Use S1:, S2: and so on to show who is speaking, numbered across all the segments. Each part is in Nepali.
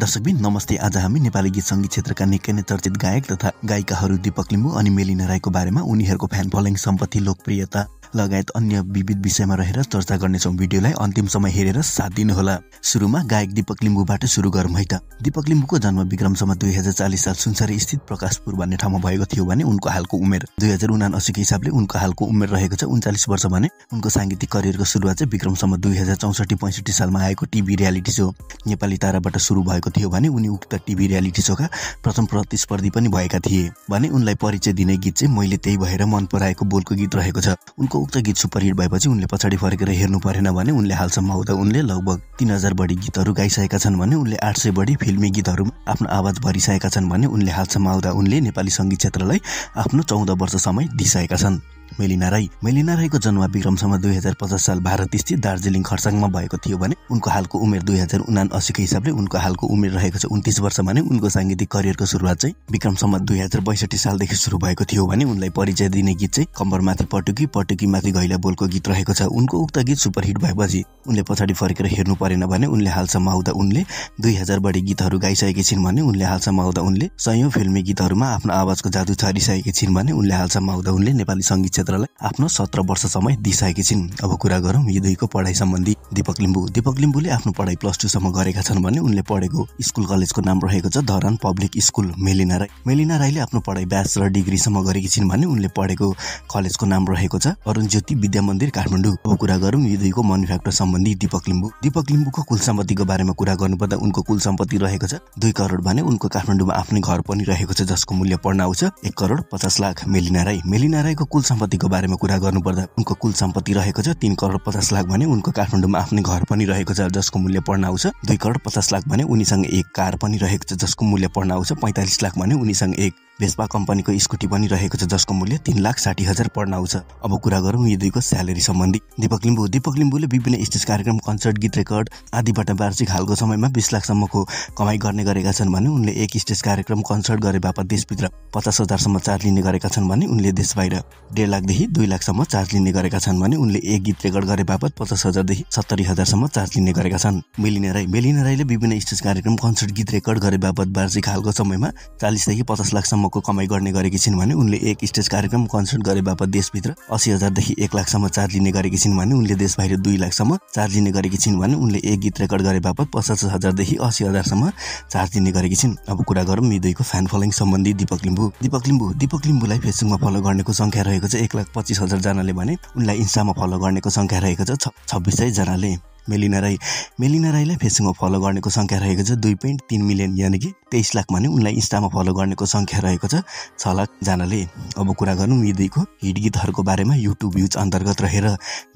S1: दर्शकबिन नमस्ते आज हामी नेपाली गीत सङ्गीत क्षेत्रका निकै नै चर्चित गायक तथा गायिकाहरू दीपक लिम्बू अनि मेलिना राईको बारेमा उनीहरूको फ्यान फलोइङ सम्पत्ति लोकप्रियता लगायत अन्य विविध विषयमा रहेर चर्चा गर्नेछौँ भिडियोलाई अन्तिम समय हेरेर साथ दिनुहोला सुरुमा गायक दिपक लिम्बूबाट सुरु गरौँ है त दिपक लिम्बूको जन्म विक्रमसम्म दुई हजार चालिस साल सुनसरी स्थित प्रकाशपुर भन्ने ठाउँमा भएको थियो भने उनको हालको उमेर दुई हजार उनासीको हिसाबले उनको हालको उमेर रहेको छ उन्चालिस वर्ष भने उनको साङ्गीतिक करियरको सुरुवात चाहिँ विक्रमसम्म दुई हजार चौसठी पैँसठी सालमा आएको टिभी रियालिटी सो नेपाली ताराबाट सुरु भएको थियो भने उनी उक्त टिभी रियालिटी सोका प्रथम प्रतिस्पर्धी पनि भएका थिए भने उनलाई परिचय दिने गीत चाहिँ मैले त्यही भएर मन पराएको बोलको गीत रहेको छ उनको उक्त गीत सुपरहिट भएपछि उनले पछाडि फर्केर हेर्नु परेन भने उनले हालसम्म आउँदा उनले लगभग तिन हजार बढी गीतहरू गाइसकेका छन् भने उनले आठ सय बढी फिल्मी गीतहरू आफ्नो आवाज भरिसकेका छन् भने उनले हालसम्म आउँदा उनले नेपाली सङ्गीत क्षेत्रलाई आफ्नो चौध वर्ष समय दिइसकेका छन् मेलिना राई मेलिना राईको जन्म विक्रमसम्म दुई हजार पचास साल भारत स्थित दार्जिलिङ खरसाङमा भएको थियो भने उनको हालको उमेर दुई हजार उना असीको हिसाबले उनको हालको उमेर रहेको छ उन्तिस वर्ष भने उनको साङ्गीतिक करियरको सुरुवात चाहिँ विक्रमसम्म दुई हजार बैसठी सालदेखि सुरु भएको थियो भने उनलाई परिचय दिने गीत चाहिँ कम्बरमाथि पटुकी पटुकी माथि घैला बोलको गीत रहेको छ उनको उक्त गीत सुपरहिट भएपछि उनले पछाडि फर्केर हेर्नु परेन भने उनले हालसम्म आउँदा उनले दुई हजार बढी गीतहरू गाइसकेकी छिन् भने उनले हालसम्म आउँदा उनले सयौं फिल्मी गीतहरूमा आफ्नो आवाजको जादु छरिसकेकी छिन् भने उनले हालसम्म आउँदा उनले नेपाली सङ्गीत क्षेत्रलाई आफ्नो सत्र वर्ष समय दिइसकेकी छिन् अब कुरा गरौँ यी दुईको पढाइ सम्बन्धी दीपक लिम्बू दिपक लिम्बूले आफ्नो पढाइ प्लस टूसम्म गरेका छन् भने उनले पढेको स्कुल कलेजको नाम रहेको छ धरान पब्लिक स्कुल मेलिना राई मेलिना राईले आफ्नो पढाइ ब्याच र डिग्रीसम्म गरेकी छिन् भने उनले पढेको कलेजको नाम रहेको छ अरुण ज्योति विद्या मन्दिर काठमाडौँ अब कुरा गरौँ यी दुईको फ्याक्टर सम्बन्धी दीपक लिम्बू दीपक लिम्बूको कुल सम्पत्तिको बारेमा कुरा गर्नुपर्दा उनको कुल सम्पत्ति रहेको छ दुई करोड भने उनको काठमाडौँमा आफ्नै घर पनि रहेको छ जसको मूल्य पढ्न आउँछ एक करोड पचास लाख मेलिना राई मेलिना राईको कुल सम्पत्ति सम्पत्तिको बारेमा कुरा गर्नुपर्दा उनको कुल सम्पत्ति रहेको छ तिन करोड पचास लाख भने उनको काठमाडौँमा आफ्नै घर पनि रहेको छ जसको मूल्य पढ्न आउँछ दुई करोड पचास लाख भने उनीसँग एक कार पनि रहेको छ जसको मूल्य पढ्न आउँछ पैँतालिस लाख भने उनीसँग एक भेस्पा कम्पनीको स्कुटी पनि रहेको छ जसको मूल्य तिन लाख साठी हजार पर्न आउँछ अब कुरा गरौँ यी दुईको स्यालेरी सम्बन्धी दीपक लिम्बू दीपक लिम्बूले विभिन्न स्टेज कार्यक्रम कन्सर्ट गीत रेकर्ड आदिबाट वार्षिक हालको समयमा बिस लाखसम्मको कमाई गर्ने गरेका छन् भने उनले एक स्टेज कार्यक्रम कन्सर्ट गरे बापत देशभित्र पचास हजारसम्म चार्ज लिने गरेका छन् भने उनले देश बाहिर डेढ लाखदेखि दुई लाखसम्म चार्ज लिने गरेका छन् भने उनले एक गीत रेकर्ड गरे बापत पचास हजारदेखि सत्तरी हजारसम्म चार्ज लिने गरेका छन् मेलिना राई मेलिना राईले विभिन्न स्टेज कार्यक्रम कन्सर्ट गीत रेकर्ड गरे बापत वार्षिक हालको समयमा चालिसदेखि पचास लाखसम्म सम्मको कमाई गर्ने गरेकी छिन् भने उनले एक स्टेज कार्यक्रम कन्सर्ट गरे बापत देशभित्र असी हजारदेखि एक लाखसम्म चार्ज लिने गरेकी छिन् भने उनले देश बाहिर दुई लाखसम्म चार्ज लिने गरेकी छिन् भने उनले एक गीत रेकर्ड गरे बापत पचास हजारदेखि असी हजारसम्म चार्ज लिने गरेकी छिन् अब कुरा गरौँ दुईको फ्यान फलोइङ सम्बन्धी दीपक लिम्बू दीपक लिम्बू दिपक लिम्बूलाई फेसबुकमा फलो गर्नेको संख्या रहेको छ एक लाख पच्चिस हजारजनाले भने उनलाई इन्स्टामा फलो गर्नेको सङ्ख्या रहेको छ छब्बिस सयजनाले मेलिना राई मेलिना राईलाई फेसबुकमा फलो गर्नेको सङ्ख्या रहेको छ दुई पोइन्ट तिन मिलियन यानि कि तेइस लाख भने उनलाई इन्स्टामा फलो गर्नेको सङ्ख्या रहेको छ लाखजनाले अब कुरा गरौँ निधिको हिट गीतहरूको बारेमा युट्युब भ्युज अन्तर्गत रहेर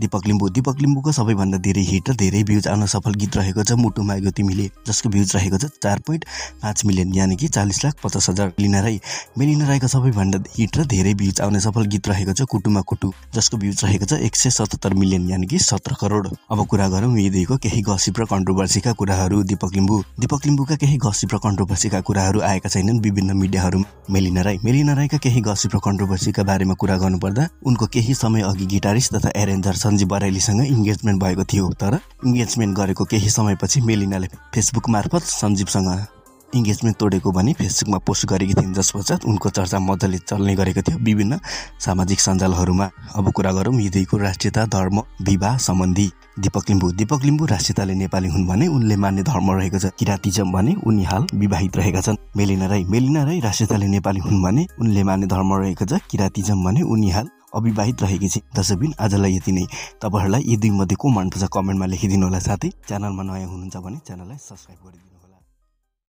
S1: दिपक लिम्बू दिपक लिम्बूको सबैभन्दा धेरै हिट र धेरै भ्युज आउन सफल गीत रहेको छ मुटुमा माग्यो तिमीले जसको भ्युज रहेको छ चार पोइन्ट पाँच मिलियन यानि कि चालिस लाख पचास हजार लिना राई मेलिना राईको सबैभन्दा हिट र धेरै भ्युज आउने सफल गीत रहेको छ कुटुमा कुटु जसको भ्युज रहेको छ एक सय सतहत्तर मिलियन यानि कि सत्र करोड अब कुरा गरौँ यदिको केही गसिप र कन्ट्रोभर्सीका कुराहरू दिपक लिम्बू दिपक लिम्बूका केही गसिप र कन्ट्रोभर्सी कन्ट्रोभर्सीका कुराहरू आएका छैनन् विभिन्न मिडियाहरू मेलिना राई मेलिना राईका केही गसिप र कन्ट्रोभर्सीका बारेमा कुरा गर्नुपर्दा उनको केही समय अघि गिटारिस्ट तथा एरेन्जर सञ्जीव बराइलीसँग इङ्गेजमेन्ट भएको थियो तर इङ्गेजमेन्ट गरेको केही समयपछि मेलिनाले फेसबुक मार्फत सञ्जीवसँग इङ्गेजमेन्ट तोडेको भनी फेसबुकमा पोस्ट गरेकी थिइन् जसपश्चात उनको चर्चा मजाले चल्ने गरेको थियो विभिन्न सामाजिक सञ्जालहरूमा अब कुरा गरौँ हृदयको राष्ट्रियता धर्म विवाह सम्बन्धी दीपक लिम्बू दिपक लिम्बू राष्ट्रियताले नेपाली हुन् भने उनले मान्ने धर्म रहेको छ किराँतिजम भने उनी हाल विवाहित रहेका छन् मेलिना राई मेलिना राई राष्ट्रियताले नेपाली हुन् भने उनले मान्ने धर्म रहेको छ किराँतिजम भने उनी हाल अविवाहित रहेकी छिन् दसबिन आजलाई यति नै तपाईँहरूलाई यी मध्ये को मनपर्छ कमेन्टमा लेखिदिनु होला साथै च्यानलमा नयाँ हुनुहुन्छ भने च्यानललाई सब्सक्राइब गरिदिनु